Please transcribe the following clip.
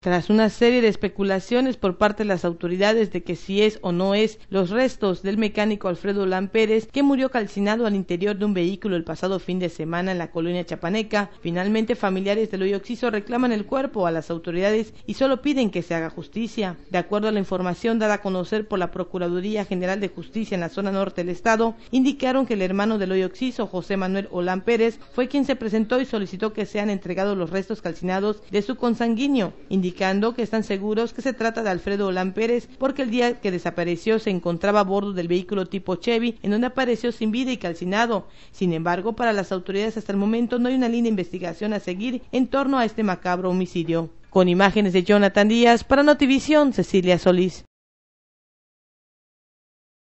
Tras una serie de especulaciones por parte de las autoridades de que si es o no es los restos del mecánico Alfredo Pérez, que murió calcinado al interior de un vehículo el pasado fin de semana en la colonia Chapaneca, finalmente familiares del hoyo reclaman el cuerpo a las autoridades y solo piden que se haga justicia. De acuerdo a la información dada a conocer por la Procuraduría General de Justicia en la zona norte del estado, indicaron que el hermano del hoyo José Manuel Olán Pérez, fue quien se presentó y solicitó que sean entregados los restos calcinados de su consanguíneo indicando que están seguros que se trata de Alfredo Olán Pérez porque el día que desapareció se encontraba a bordo del vehículo tipo Chevy en donde apareció sin vida y calcinado. Sin embargo, para las autoridades hasta el momento no hay una línea de investigación a seguir en torno a este macabro homicidio. Con imágenes de Jonathan Díaz, para Notivisión, Cecilia Solís.